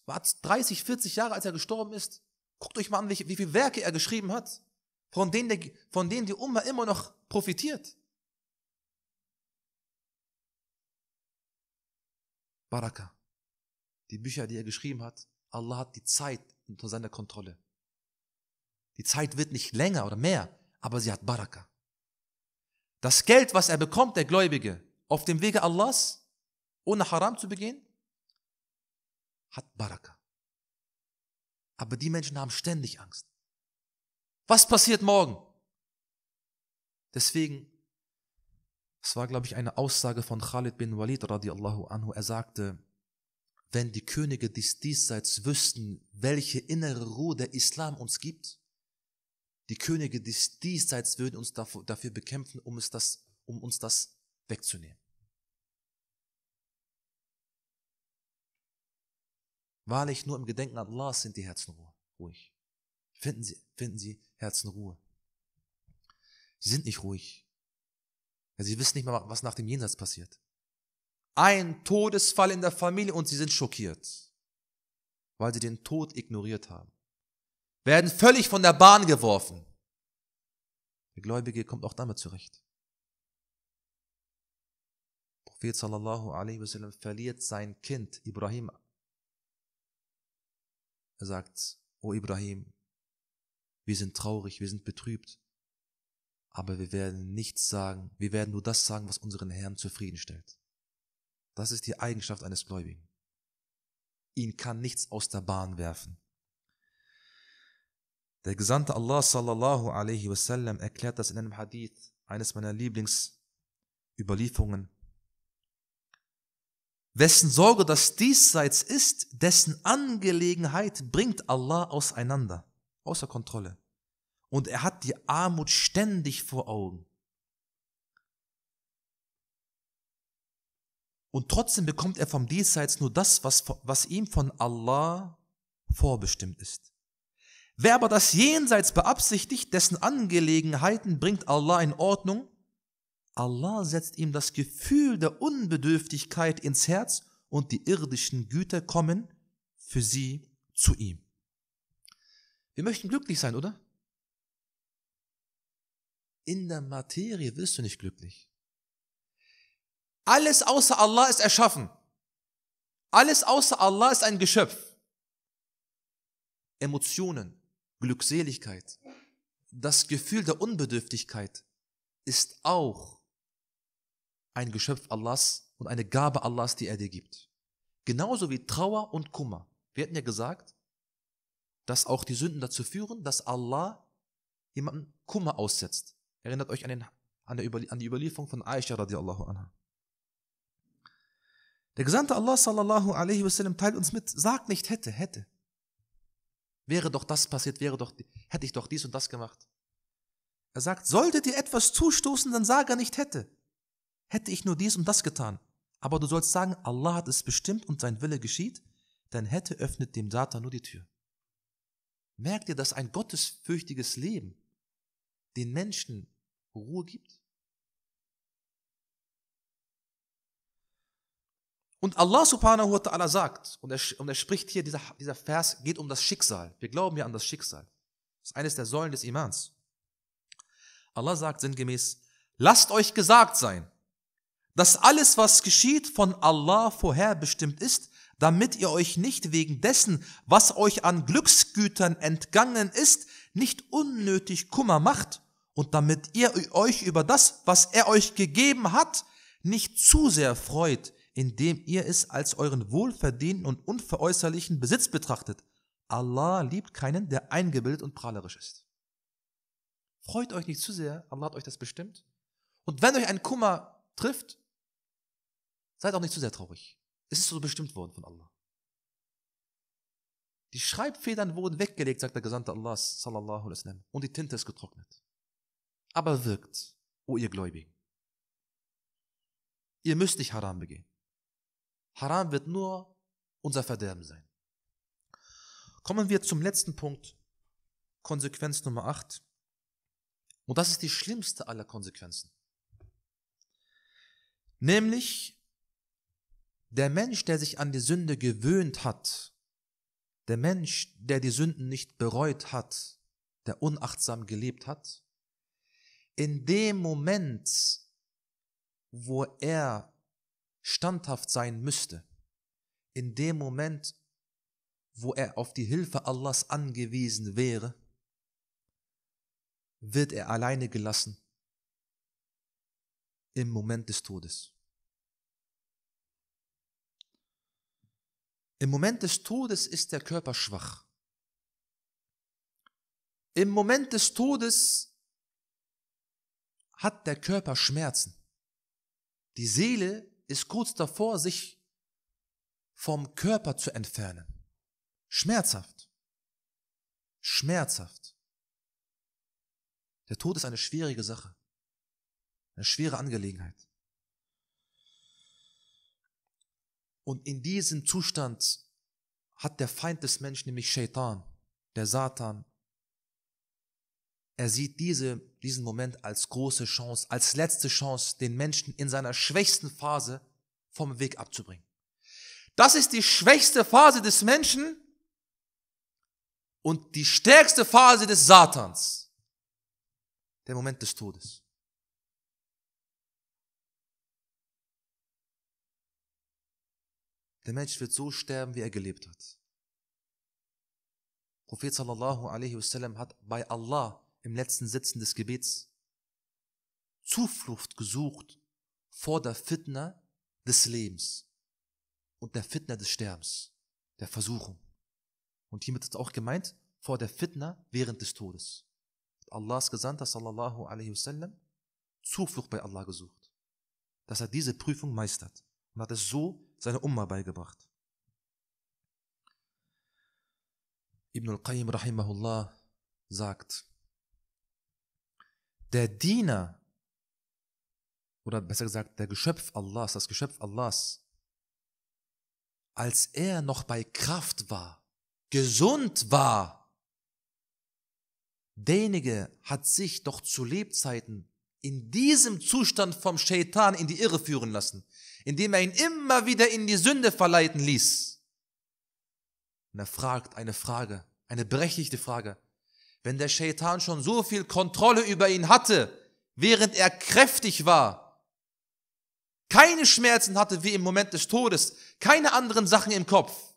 war 30, 40 Jahre, als er gestorben ist. Guckt euch mal an, wie viele Werke er geschrieben hat von denen, der, von denen die Umma immer noch profitiert. Baraka, die Bücher, die er geschrieben hat, Allah hat die Zeit unter seiner Kontrolle. Die Zeit wird nicht länger oder mehr, aber sie hat Baraka. Das Geld, was er bekommt, der Gläubige, auf dem Wege Allahs, ohne Haram zu begehen, hat Baraka. Aber die Menschen haben ständig Angst. Was passiert morgen? Deswegen, es war, glaube ich, eine Aussage von Khalid bin Walid radiallahu anhu. Er sagte, wenn die Könige dies diesseits wüssten, welche innere Ruhe der Islam uns gibt, die Könige dies diesseits würden uns dafür bekämpfen, um, es das, um uns das wegzunehmen. Wahrlich, nur im Gedenken Allahs sind die Herzen ruhig. Finden Sie, finden Sie Herzenruhe. Sie sind nicht ruhig. Ja, sie wissen nicht mal, was nach dem Jenseits passiert. Ein Todesfall in der Familie und sie sind schockiert, weil sie den Tod ignoriert haben. Werden völlig von der Bahn geworfen. Der Gläubige kommt auch damit zurecht. Prophet sallallahu alaihi wasallam verliert sein Kind, Ibrahim. Er sagt, O Ibrahim, wir sind traurig, wir sind betrübt. Aber wir werden nichts sagen, wir werden nur das sagen, was unseren Herrn zufriedenstellt. Das ist die Eigenschaft eines Gläubigen. Ihn kann nichts aus der Bahn werfen. Der Gesandte Allah sallallahu alaihi wasallam erklärt das in einem Hadith, eines meiner Lieblingsüberlieferungen. Wessen Sorge das diesseits ist, dessen Angelegenheit bringt Allah auseinander, außer Kontrolle und er hat die Armut ständig vor Augen. Und trotzdem bekommt er vom Diesseits nur das, was, was ihm von Allah vorbestimmt ist. Wer aber das Jenseits beabsichtigt, dessen Angelegenheiten bringt Allah in Ordnung, Allah setzt ihm das Gefühl der Unbedürftigkeit ins Herz und die irdischen Güter kommen für sie zu ihm. Wir möchten glücklich sein, oder? in der Materie wirst du nicht glücklich. Alles außer Allah ist erschaffen. Alles außer Allah ist ein Geschöpf. Emotionen, Glückseligkeit, das Gefühl der Unbedürftigkeit ist auch ein Geschöpf Allahs und eine Gabe Allahs, die er dir gibt. Genauso wie Trauer und Kummer. Wir hatten ja gesagt, dass auch die Sünden dazu führen, dass Allah jemanden Kummer aussetzt. Erinnert euch an, den, an, Über, an die Überlieferung von Aisha radiallahu anha. Der Gesandte Allah sallallahu alaihi wasallam teilt uns mit, sagt nicht hätte, hätte. Wäre doch das passiert, wäre doch, hätte ich doch dies und das gemacht. Er sagt, sollte dir etwas zustoßen, dann sage nicht hätte. Hätte ich nur dies und das getan. Aber du sollst sagen, Allah hat es bestimmt und sein Wille geschieht, denn hätte öffnet dem Satan nur die Tür. Merkt ihr, dass ein gottesfürchtiges Leben den Menschen Ruhe gibt. Und Allah subhanahu wa ta'ala sagt, und er, und er spricht hier, dieser, dieser Vers geht um das Schicksal. Wir glauben ja an das Schicksal. Das ist eines der Säulen des Imans. Allah sagt sinngemäß, lasst euch gesagt sein, dass alles, was geschieht, von Allah vorherbestimmt ist, damit ihr euch nicht wegen dessen, was euch an Glücksgütern entgangen ist, nicht unnötig Kummer macht und damit ihr euch über das, was er euch gegeben hat, nicht zu sehr freut, indem ihr es als euren wohlverdienten und unveräußerlichen Besitz betrachtet. Allah liebt keinen, der eingebildet und prahlerisch ist. Freut euch nicht zu sehr, Allah hat euch das bestimmt. Und wenn euch ein Kummer trifft, seid auch nicht zu sehr traurig. Es ist so bestimmt worden von Allah. Die Schreibfedern wurden weggelegt, sagt der Gesandte Allah, sallallahu alaihi wasallam, und die Tinte ist getrocknet aber wirkt, o ihr Gläubigen. Ihr müsst nicht Haram begehen. Haram wird nur unser Verderben sein. Kommen wir zum letzten Punkt, Konsequenz Nummer 8. Und das ist die schlimmste aller Konsequenzen. Nämlich, der Mensch, der sich an die Sünde gewöhnt hat, der Mensch, der die Sünden nicht bereut hat, der unachtsam gelebt hat, in dem Moment, wo er standhaft sein müsste, in dem Moment, wo er auf die Hilfe Allahs angewiesen wäre, wird er alleine gelassen im Moment des Todes. Im Moment des Todes ist der Körper schwach. Im Moment des Todes hat der Körper Schmerzen. Die Seele ist kurz davor, sich vom Körper zu entfernen. Schmerzhaft. Schmerzhaft. Der Tod ist eine schwierige Sache. Eine schwere Angelegenheit. Und in diesem Zustand hat der Feind des Menschen, nämlich Shaitan, der Satan, er sieht diese, diesen Moment als große Chance, als letzte Chance, den Menschen in seiner schwächsten Phase vom Weg abzubringen. Das ist die schwächste Phase des Menschen und die stärkste Phase des Satans. Der Moment des Todes. Der Mensch wird so sterben, wie er gelebt hat. Prophet sallallahu alaihi wasallam hat bei Allah im letzten Sitzen des Gebets Zuflucht gesucht vor der Fitna des Lebens und der Fitna des Sterbens, der Versuchung. Und hiermit ist auch gemeint, vor der Fitna während des Todes. Allahs Gesandter sallallahu alaihi wasallam Zuflucht bei Allah gesucht, dass er diese Prüfung meistert und hat es so seiner Umma beigebracht. Ibn al-Qayyim rahimahullah sagt, der Diener oder besser gesagt der Geschöpf Allahs, das Geschöpf Allahs, als er noch bei Kraft war, gesund war, derjenige hat sich doch zu Lebzeiten in diesem Zustand vom Shaitan in die Irre führen lassen, indem er ihn immer wieder in die Sünde verleiten ließ. Und er fragt eine Frage, eine berechtigte Frage. Wenn der Shaitan schon so viel Kontrolle über ihn hatte, während er kräftig war, keine Schmerzen hatte wie im Moment des Todes, keine anderen Sachen im Kopf.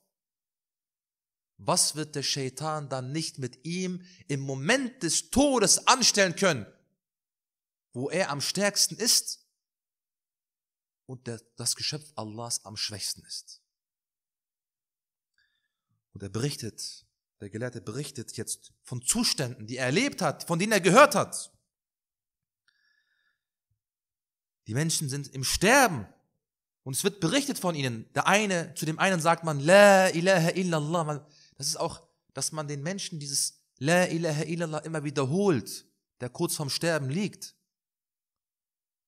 Was wird der Shaitan dann nicht mit ihm im Moment des Todes anstellen können, wo er am stärksten ist und der, das Geschöpf Allahs am schwächsten ist? Und er berichtet der Gelehrte berichtet jetzt von Zuständen, die er erlebt hat, von denen er gehört hat. Die Menschen sind im Sterben und es wird berichtet von ihnen. Der eine, zu dem einen sagt man, La ilaha illallah. Das ist auch, dass man den Menschen dieses La ilaha illallah immer wiederholt, der kurz vorm Sterben liegt,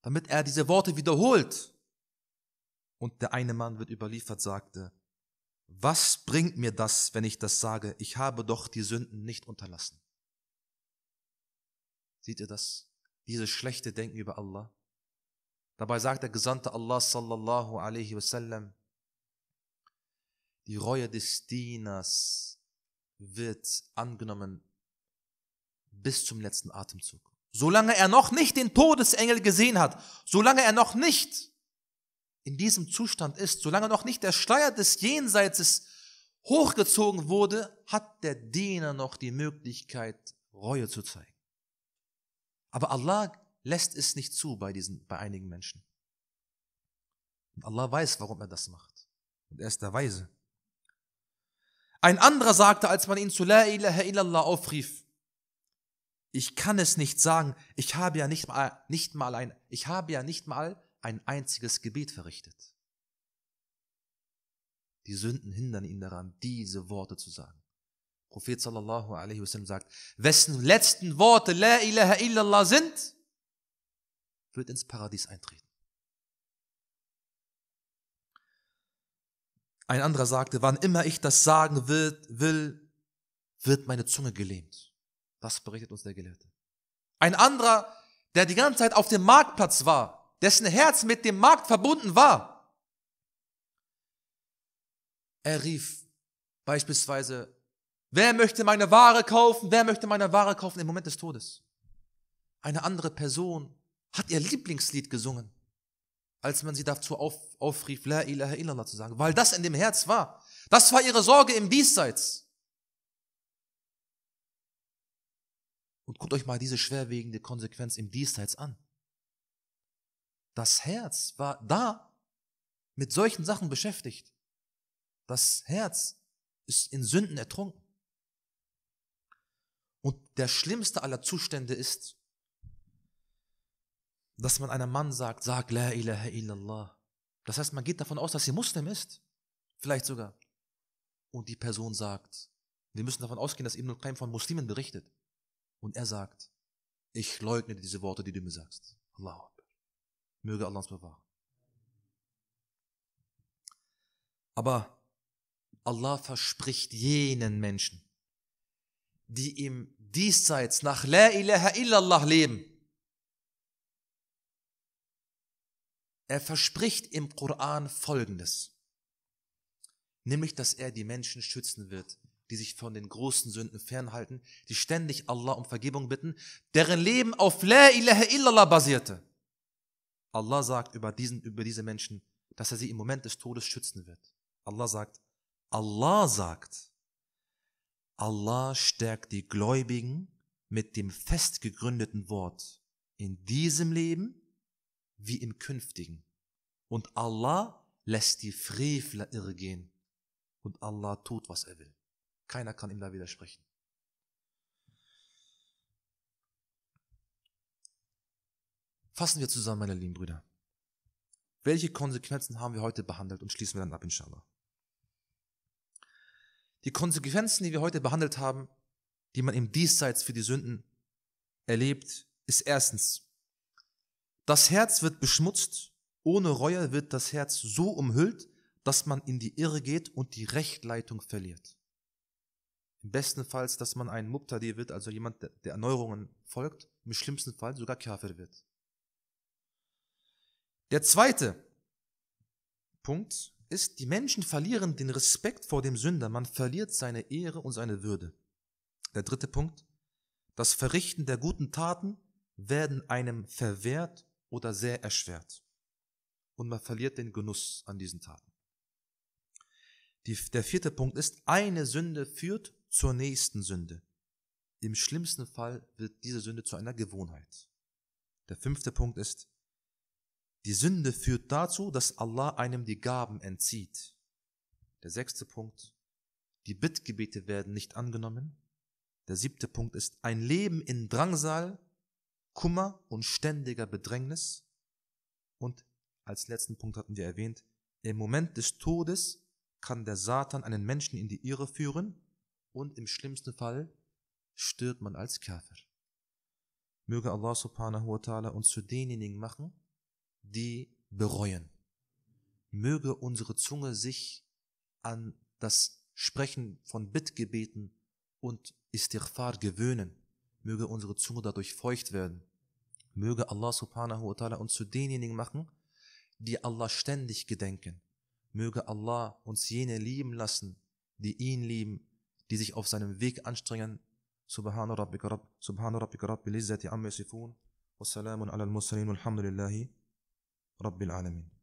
damit er diese Worte wiederholt. Und der eine Mann wird überliefert, sagte, was bringt mir das, wenn ich das sage, ich habe doch die Sünden nicht unterlassen? Seht ihr das? Dieses schlechte Denken über Allah. Dabei sagt der Gesandte Allah sallallahu alaihi wasallam, die Reue des Dieners wird angenommen bis zum letzten Atemzug. Solange er noch nicht den Todesengel gesehen hat, solange er noch nicht in diesem Zustand ist, solange noch nicht der Schleier des Jenseits hochgezogen wurde, hat der Diener noch die Möglichkeit, Reue zu zeigen. Aber Allah lässt es nicht zu bei, diesen, bei einigen Menschen. Und Allah weiß, warum er das macht. Und er ist der Weise. Ein anderer sagte, als man ihn zu La ilaha illallah aufrief, ich kann es nicht sagen, ich habe ja nicht mal, nicht mal ein, ich habe ja nicht mal ein einziges Gebet verrichtet. Die Sünden hindern ihn daran, diese Worte zu sagen. Prophet sallallahu alaihi wasallam sagt, wessen letzten Worte La ilaha illallah sind, wird ins Paradies eintreten. Ein anderer sagte, wann immer ich das sagen will, will wird meine Zunge gelähmt. Das berichtet uns der Gelehrte. Ein anderer, der die ganze Zeit auf dem Marktplatz war, dessen Herz mit dem Markt verbunden war. Er rief beispielsweise, wer möchte meine Ware kaufen? Wer möchte meine Ware kaufen im Moment des Todes? Eine andere Person hat ihr Lieblingslied gesungen, als man sie dazu auf, aufrief, La ilaha illallah zu sagen, weil das in dem Herz war. Das war ihre Sorge im Diesseits. Und guckt euch mal diese schwerwiegende Konsequenz im Diesseits an. Das Herz war da mit solchen Sachen beschäftigt. Das Herz ist in Sünden ertrunken. Und der schlimmste aller Zustände ist, dass man einem Mann sagt, sag La ilaha illallah. Das heißt, man geht davon aus, dass sie Muslim ist. Vielleicht sogar. Und die Person sagt, wir müssen davon ausgehen, dass Ibn al-Qaim von Muslimen berichtet. Und er sagt, ich leugne diese Worte, die du mir sagst. Allahu Möge Allah uns bewahren. Aber Allah verspricht jenen Menschen, die ihm diesseits nach La ilaha illallah leben. Er verspricht im Koran Folgendes, nämlich, dass er die Menschen schützen wird, die sich von den großen Sünden fernhalten, die ständig Allah um Vergebung bitten, deren Leben auf La ilaha illallah basierte. Allah sagt über, diesen, über diese Menschen, dass er sie im Moment des Todes schützen wird. Allah sagt, Allah sagt, Allah stärkt die Gläubigen mit dem festgegründeten Wort in diesem Leben wie im künftigen. Und Allah lässt die Frevler irregehen und Allah tut, was er will. Keiner kann ihm da widersprechen. Fassen wir zusammen, meine lieben Brüder. Welche Konsequenzen haben wir heute behandelt und schließen wir dann ab, inshallah. Die Konsequenzen, die wir heute behandelt haben, die man im Diesseits für die Sünden erlebt, ist erstens, das Herz wird beschmutzt, ohne Reue wird das Herz so umhüllt, dass man in die Irre geht und die Rechtleitung verliert. Im besten Fall, dass man ein Mubtadir wird, also jemand, der Erneuerungen folgt, im schlimmsten Fall sogar Kafir wird. Der zweite Punkt ist, die Menschen verlieren den Respekt vor dem Sünder. Man verliert seine Ehre und seine Würde. Der dritte Punkt, das Verrichten der guten Taten werden einem verwehrt oder sehr erschwert. Und man verliert den Genuss an diesen Taten. Die, der vierte Punkt ist, eine Sünde führt zur nächsten Sünde. Im schlimmsten Fall wird diese Sünde zu einer Gewohnheit. Der fünfte Punkt ist, die Sünde führt dazu, dass Allah einem die Gaben entzieht. Der sechste Punkt, die Bittgebete werden nicht angenommen. Der siebte Punkt ist ein Leben in Drangsal, Kummer und ständiger Bedrängnis. Und als letzten Punkt hatten wir erwähnt, im Moment des Todes kann der Satan einen Menschen in die Irre führen und im schlimmsten Fall stirbt man als Kafir. Möge Allah subhanahu wa ta'ala uns zu denjenigen machen, die bereuen. Möge unsere Zunge sich an das Sprechen von Bittgebeten und Istighfar gewöhnen. Möge unsere Zunge dadurch feucht werden. Möge Allah subhanahu wa ta'ala uns zu denjenigen machen, die Allah ständig gedenken. Möge Allah uns jene lieben lassen, die ihn lieben, die sich auf seinem Weg anstrengen. Subhanu rabbika rabb, subhanu rabbika rabbil izzati amma yasifun. Wassalamun ala al-mursalin walhamdulillahi رب العالمين